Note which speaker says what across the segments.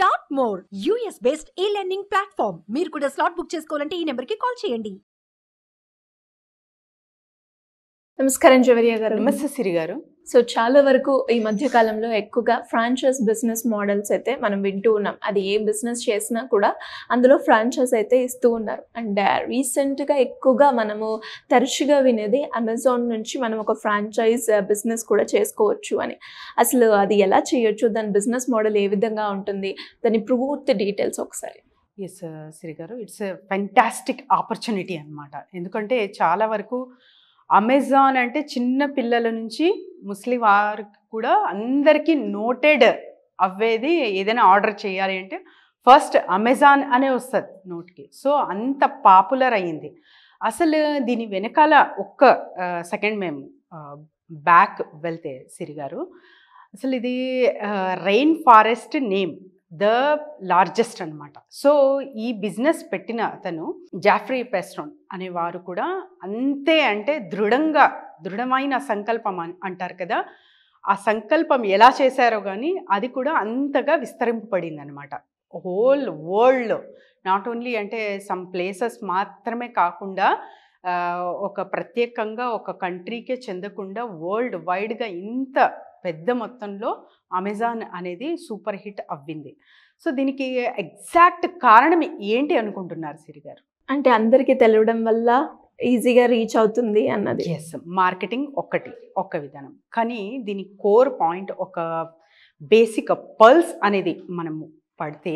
Speaker 1: top more US best ఈ learning platform మీరు కూడా స్లాట్ బుక్ చేసుకోవాలంటే ఈ నెంబర్ కి కాల్ చేయండి నమస్కారం జవరియా గారు నమస్తే సిరి గారు సో చాలా వరకు ఈ మధ్య కాలంలో ఎక్కువగా ఫ్రాంచైజ్ బిజినెస్ మోడల్స్ అయితే మనం వింటూ ఉన్నాం అది ఏ బిజినెస్ చేసినా కూడా అందులో ఫ్రాంచైజ్ అయితే ఇస్తూ ఉన్నారు అండ్ రీసెంట్గా uh, ఎక్కువగా మనము తరచుగా వినేది అమెజాన్ నుంచి మనం ఒక ఫ్రాంచైజ్ బిజినెస్ uh, కూడా చేసుకోవచ్చు అని అసలు అది ఎలా చేయొచ్చు దాని బిజినెస్ మోడల్ ఏ విధంగా ఉంటుంది దాని పూర్తి డీటెయిల్స్ ఒకసారి ఎస్ uh, సిరి గారు ఇట్స్ ఫెంటాస్టిక్ ఆపర్చునిటీ అనమాట ఎందుకంటే చాలా వరకు అమెజాన్ అంటే చిన్న పిల్లల నుంచి ముస్లిం వారికి కూడా అందరికీ నోటెడ్ అవ్వేది ఏదైనా ఆర్డర్ చేయాలి అంటే ఫస్ట్ అమెజాన్ అనే వస్తుంది నోట్కి సో అంత పాపులర్ అయ్యింది అసలు దీని వెనకాల ఒక్క సెకండ్ మేము బ్యాక్ వెళ్తే సిరిగారు అసలు ఇది rain forest name the largest అనమాట సో ఈ బిజినెస్ పెట్టిన అతను జాఫ్రీ అనే అనేవారు కూడా అంతే అంటే దృఢంగా దృఢమైన సంకల్పం అంటారు కదా ఆ సంకల్పం ఎలా చేశారో కానీ అది కూడా అంతగా విస్తరింపబడింది అనమాట హోల్ వరల్డ్లో నాట్ ఓన్లీ అంటే సమ్ ప్లేసెస్ మాత్రమే కాకుండా ఒక ప్రత్యేకంగా ఒక కంట్రీకే చెందకుండా వరల్డ్ వైడ్గా ఇంత పెద్ద మొత్తంలో అమెజాన్ అనేది సూపర్ హిట్ అవ్వింది సో దీనికి ఎగ్జాక్ట్ కారణం ఏంటి అనుకుంటున్నారు సిరి గారు అంటే అందరికీ తెలియడం వల్ల ఈజీగా రీచ్ అవుతుంది అన్నది ఎస్ మార్కెటింగ్ ఒకటి ఒక విధానం కానీ దీని కోర్ పాయింట్ ఒక బేసిక్ పల్స్ అనేది మనము పడితే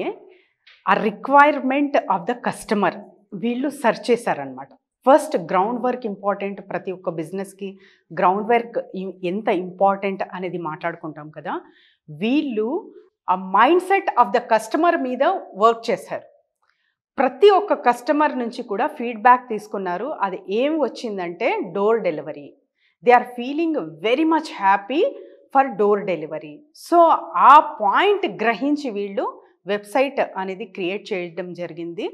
Speaker 1: ఆ రిక్వైర్మెంట్ ఆఫ్ ద కస్టమర్ వీళ్ళు సెర్చ్ చేశారనమాట ఫస్ట్ గ్రౌండ్ వర్క్ ఇంపార్టెంట్ ప్రతి ఒక్క బిజినెస్కి గ్రౌండ్ వర్క్ ఎంత ఇంపార్టెంట్ అనేది మాట్లాడుకుంటాం కదా వీళ్ళు ఆ mindset of the customer మీద వర్క్ చేశారు ప్రతి ఒక్క కస్టమర్ నుంచి కూడా ఫీడ్బ్యాక్ తీసుకున్నారు అది ఏం వచ్చిందంటే door delivery they are feeling very much happy for door delivery so ఆ పాయింట్ గ్రహించి వీళ్ళు వెబ్సైట్ అనేది క్రియేట్ చేయడం జరిగింది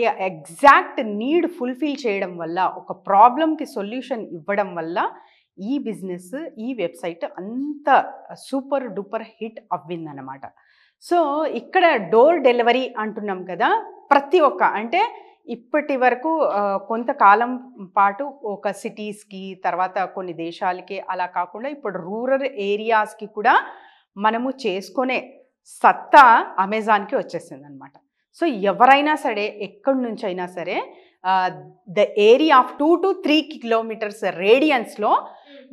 Speaker 1: ఏ ఎగ్జాక్ట్ నీడ్ ఫుల్ఫిల్ చేయడం వల్ల ఒక ప్రాబ్లంకి సొల్యూషన్ ఇవ్వడం వల్ల ఈ బిజినెస్ ఈ వెబ్సైట్ అంత సూపర్ డూపర్ హిట్ అవ్విందనమాట సో ఇక్కడ డోర్ డెలివరీ అంటున్నాం కదా ప్రతి ఒక్క అంటే ఇప్పటి వరకు కొంతకాలం పాటు ఒక సిటీస్కి తర్వాత కొన్ని దేశాలకి అలా కాకుండా ఇప్పుడు రూరల్ ఏరియాస్కి కూడా మనము చేసుకునే సత్తా అమెజాన్కి వచ్చేసింది అనమాట సో ఎవరైనా సరే ఎక్కడి నుంచైనా సరే the area of two to three kilometres రేడియన్స్లో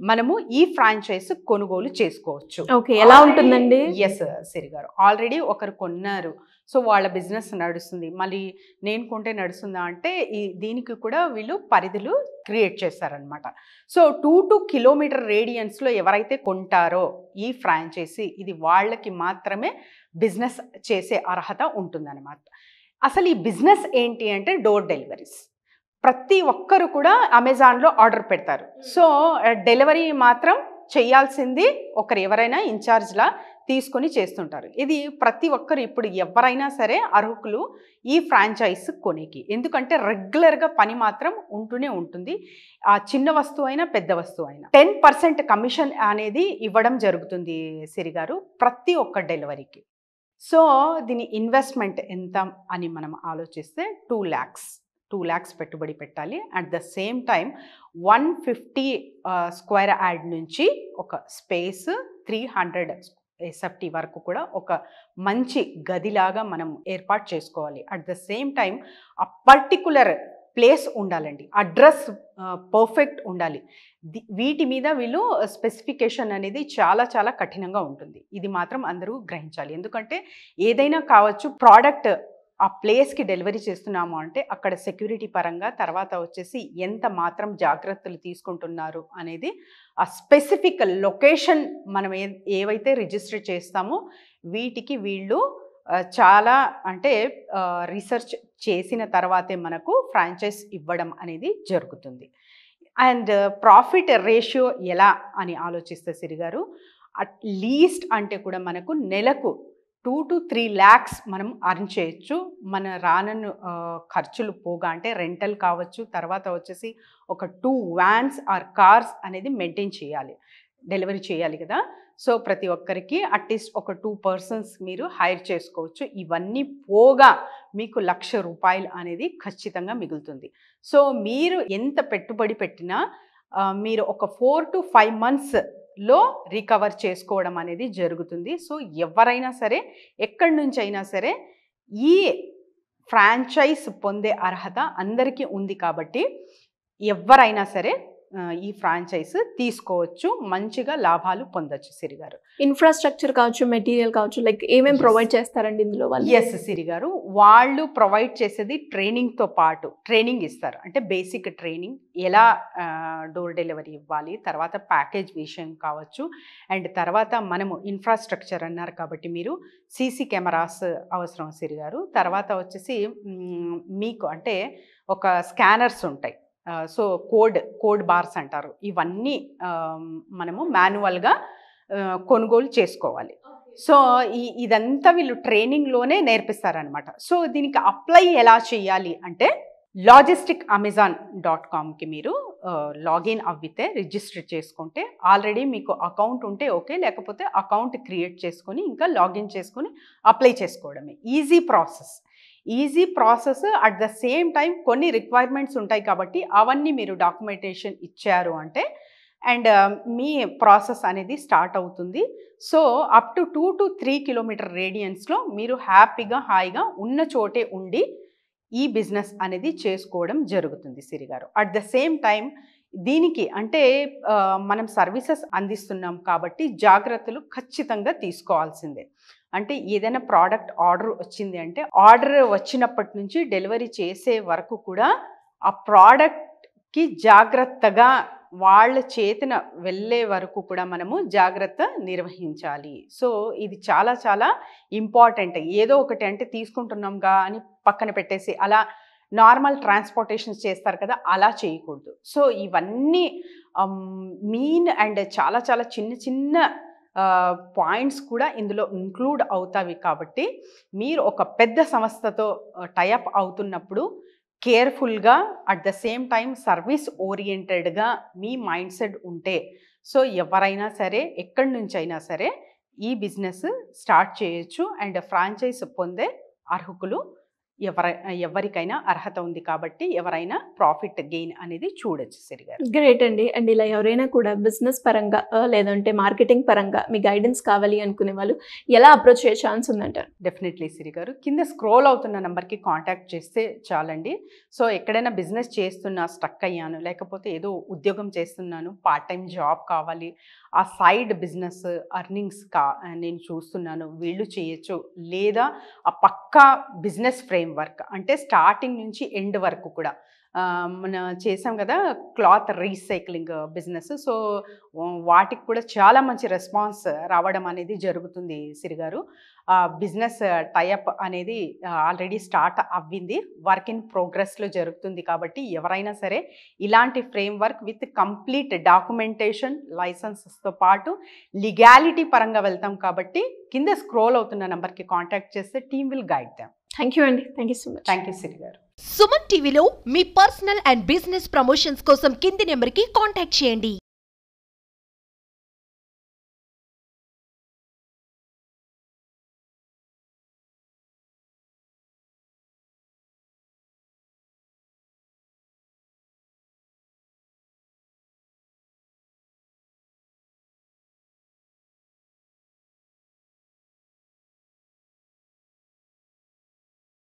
Speaker 1: మనము ఈ ఫ్రాంచైజ్ కొనుగోలు చేసుకోవచ్చు ఓకే ఎలా ఉంటుందండి ఎస్ సిరి గారు ఆల్రెడీ ఒకరు కొన్నారు సో వాళ్ళ బిజినెస్ నడుస్తుంది మళ్ళీ నేను కొంటే నడుస్తుందా అంటే ఈ దీనికి కూడా వీళ్ళు పరిధులు క్రియేట్ చేస్తారనమాట సో టూ టు కిలోమీటర్ రేడియన్స్లో ఎవరైతే కొంటారో ఈ ఫ్రాంచైజీ ఇది వాళ్ళకి మాత్రమే బిజినెస్ చేసే అర్హత ఉంటుందన్నమాట అసలు ఈ బిజినెస్ ఏంటి అంటే డోర్ డెలివరీస్ ప్రతి ఒక్కరు కూడా అమెజాన్లో ఆర్డర్ పెడతారు సో డెలివరీ మాత్రం చేయాల్సింది ఒకరు ఎవరైనా ఇన్ఛార్జ్లా తీసుకొని చేస్తుంటారు ఇది ప్రతి ఒక్కరు ఇప్పుడు ఎవరైనా సరే అర్హులు ఈ ఫ్రాంచైజ్ కొనేకి ఎందుకంటే రెగ్యులర్గా పని మాత్రం ఉంటూనే ఉంటుంది ఆ చిన్న వస్తువు అయినా పెద్ద వస్తువు అయినా టెన్ పర్సెంట్ కమిషన్ అనేది ఇవ్వడం జరుగుతుంది సిరిగారు ప్రతి ఒక్క డెలివరీకి సో దీని ఇన్వెస్ట్మెంట్ ఎంత అని మనం ఆలోచిస్తే టూ ల్యాక్స్ టూ ల్యాక్స్ పెట్టుబడి పెట్టాలి at the same time one fifty square yard నుంచి ఒక స్పేస్ త్రీ హండ్రెడ్ ఎస్ఎఫ్టీ వరకు కూడా ఒక మంచి గదిలాగా మనం ఏర్పాటు చేసుకోవాలి అట్ ద సేమ్ టైం ఆ పర్టికులర్ ప్లేస్ ఉండాలండి అడ్రస్ పర్ఫెక్ట్ ఉండాలి వీటి మీద వీళ్ళు స్పెసిఫికేషన్ అనేది చాలా చాలా కఠినంగా ఉంటుంది ఇది మాత్రం అందరూ గ్రహించాలి ఎందుకంటే ఏదైనా కావచ్చు ప్రోడక్ట్ ఆ ప్లేస్కి డెలివరీ చేస్తున్నాము అంటే అక్కడ సెక్యూరిటీ పరంగా తర్వాత వచ్చేసి ఎంత మాత్రం జాగ్రత్తలు తీసుకుంటున్నారు అనేది ఆ స్పెసిఫిక్ లొకేషన్ మనం ఏ ఏవైతే రిజిస్టర్ చేస్తామో వీటికి వీళ్ళు చాలా అంటే రీసెర్చ్ చేసిన తర్వాతే మనకు ఫ్రాంచైజ్ ఇవ్వడం అనేది జరుగుతుంది అండ్ ప్రాఫిట్ రేషియో ఎలా అని ఆలోచిస్తే సిరిగారు అట్లీస్ట్ అంటే కూడా మనకు నెలకు టూ టు త్రీ ల్యాక్స్ మనం అర్న్ చేయొచ్చు మన రానను ఖర్చులు పోగా అంటే రెంటల్ కావచ్చు తర్వాత వచ్చేసి ఒక టూ వ్యాన్స్ ఆర్ కార్స్ అనేది మెయింటైన్ చేయాలి డెలివరీ చేయాలి కదా సో ప్రతి ఒక్కరికి అట్లీస్ట్ ఒక టూ పర్సన్స్ మీరు హైర్ చేసుకోవచ్చు ఇవన్నీ పోగా మీకు లక్ష రూపాయలు అనేది ఖచ్చితంగా మిగులుతుంది సో మీరు ఎంత పెట్టుబడి పెట్టినా మీరు ఒక ఫోర్ టు ఫైవ్ మంత్స్ లో రికవర్ చేసుకోవడం అనేది జరుగుతుంది సో ఎవరైనా సరే ఎక్కడి నుంచి అయినా సరే ఈ ఫ్రాంచైజ్ పొందే అర్హత అందరికీ ఉంది కాబట్టి ఎవరైనా సరే ఈ ఫ్రాంచైజ్ తీసుకోవచ్చు మంచిగా లాభాలు పొందొచ్చు సిరిగారు ఇన్ఫ్రాస్ట్రక్చర్ కావచ్చు మెటీరియల్ కావచ్చు లైక్ ఏమేమి ప్రొవైడ్ చేస్తారండి ఇందులో వాళ్ళు ఎస్ సిరి గారు వాళ్ళు ప్రొవైడ్ చేసేది ట్రైనింగ్తో పాటు ట్రైనింగ్ ఇస్తారు అంటే బేసిక్ ట్రైనింగ్ ఎలా డోర్ డెలివరీ ఇవ్వాలి తర్వాత ప్యాకేజ్ విషయం కావచ్చు అండ్ తర్వాత మనము ఇన్ఫ్రాస్ట్రక్చర్ అన్నారు కాబట్టి మీరు సీసీ కెమెరాస్ అవసరం సిరిగారు తర్వాత వచ్చేసి మీకు అంటే ఒక స్కానర్స్ ఉంటాయి సో కోడ్ కోడ్ బార్స్ అంటారు ఇవన్నీ మనము మాన్యువల్గా కొనుగోలు చేసుకోవాలి సో ఈ ఇదంతా వీళ్ళు ట్రైనింగ్లోనే నేర్పిస్తారనమాట సో దీనికి అప్లై ఎలా చేయాలి అంటే లాజిస్టిక్ అమెజాన్ డాట్ కామ్కి మీరు లాగిన్ అవ్వితే రిజిస్టర్ చేసుకుంటే ఆల్రెడీ మీకు అకౌంట్ ఉంటే ఓకే లేకపోతే అకౌంట్ క్రియేట్ చేసుకొని ఇంకా లాగిన్ చేసుకొని అప్లై చేసుకోవడమే easy process easy process at the same time కొన్ని రిక్వైర్మెంట్స్ ఉంటాయి కాబట్టి అవన్నీ మీరు డాక్యుమెంటేషన్ ఇచ్చారు అంటే అండ్ మీ ప్రాసెస్ అనేది స్టార్ట్ అవుతుంది so up to two to three kilometre రేడియన్స్లో మీరు హ్యాపీగా హాయిగా ఉన్న చోటే ఉండి ఈ బిజినెస్ అనేది చేసుకోవడం జరుగుతుంది సిరిగారు అట్ ద సేమ్ టైం దీనికి అంటే మనం సర్వీసెస్ అందిస్తున్నాం కాబట్టి జాగ్రత్తలు ఖచ్చితంగా తీసుకోవాల్సిందే అంటే ఏదైనా ప్రోడక్ట్ ఆర్డర్ వచ్చింది అంటే ఆర్డర్ వచ్చినప్పటి నుంచి డెలివరీ చేసే వరకు కూడా ఆ ప్రోడక్ట్కి జాగ్రత్తగా వాళ్ళ చేతిన వెళ్ళే వరకు కూడా మనము జాగ్రత్త నిర్వహించాలి సో ఇది చాలా చాలా ఇంపార్టెంట్ ఏదో ఒకటి అంటే తీసుకుంటున్నాంగా అని పక్కన పెట్టేసి అలా నార్మల్ ట్రాన్స్పోర్టేషన్స్ చేస్తారు కదా అలా చేయకూడదు సో ఇవన్నీ మీన్ అండ్ చాలా చాలా చిన్న చిన్న పాయింట్స్ కూడా ఇందులో ఇంక్లూడ్ అవుతాయి కాబట్టి మీరు ఒక పెద్ద సంస్థతో టైఅప్ అవుతున్నప్పుడు కేర్ఫుల్గా at the same time service ఓరియంటెడ్గా మీ మైండ్ సెట్ ఉంటే సో ఎవరైనా సరే ఎక్కడి నుంచి అయినా సరే ఈ బిజినెస్ స్టార్ట్ చేయొచ్చు అండ్ ఫ్రాంచైజ్ పొందే అర్హకులు ఎవర ఎవరికైనా అర్హత ఉంది కాబట్టి ఎవరైనా ప్రాఫిట్ గెయిన్ అనేది చూడొచ్చు సరిగా గ్రేట్ అండి అండ్ ఇలా ఎవరైనా కూడా బిజినెస్ పరంగా లేదంటే మార్కెటింగ్ పరంగా మీ గైడెన్స్ కావాలి అనుకునే వాళ్ళు ఎలా అప్రోచ్ చేయ ఛాన్స్ ఉందంటారు డెఫినెట్లీ సిరిగారు కింద స్క్రోల్ అవుతున్న నెంబర్కి కాంటాక్ట్ చేస్తే చాలండి సో ఎక్కడైనా బిజినెస్ చేస్తున్నా స్ట్రక్ అయ్యాను లేకపోతే ఏదో ఉద్యోగం చేస్తున్నాను పార్ట్ టైం జాబ్ కావాలి ఆ సైడ్ బిజినెస్ అర్నింగ్స్ కా నేను చూస్తున్నాను వీళ్ళు చేయొచ్చు లేదా ఆ పక్కా బిజినెస్ ఫ్రేమ్ వర్క్ అంటే స్టార్టింగ్ నుంచి ఎండ్ వరకు కూడా మన చేసాం కదా క్లాత్ రీసైక్లింగ్ బిజినెస్ సో వాటికి కూడా చాలా మంచి రెస్పాన్స్ రావడం అనేది జరుగుతుంది సిరిగారు బిజినెస్ టైఅప్ అనేది ఆల్రెడీ స్టార్ట్ అవ్వింది వర్క్ ఇన్ ప్రోగ్రెస్లో జరుగుతుంది కాబట్టి ఎవరైనా సరే ఇలాంటి framework with complete documentation లైసెన్సెస్తో పాటు లీగాలిటీ పరంగా వెళ్తాం కాబట్టి కింద స్క్రోల్ అవుతున్న నెంబర్కి కాంటాక్ట్ చేస్తే team will guide them thank you అండి thank you so much thank you Siri గారు సుమన్ టీవీలో మీ పర్సనల్ అండ్ బిజినెస్ ప్రమోషన్స్ కోసం కింది నెంబర్కి కాంటాక్ట్ చేయండి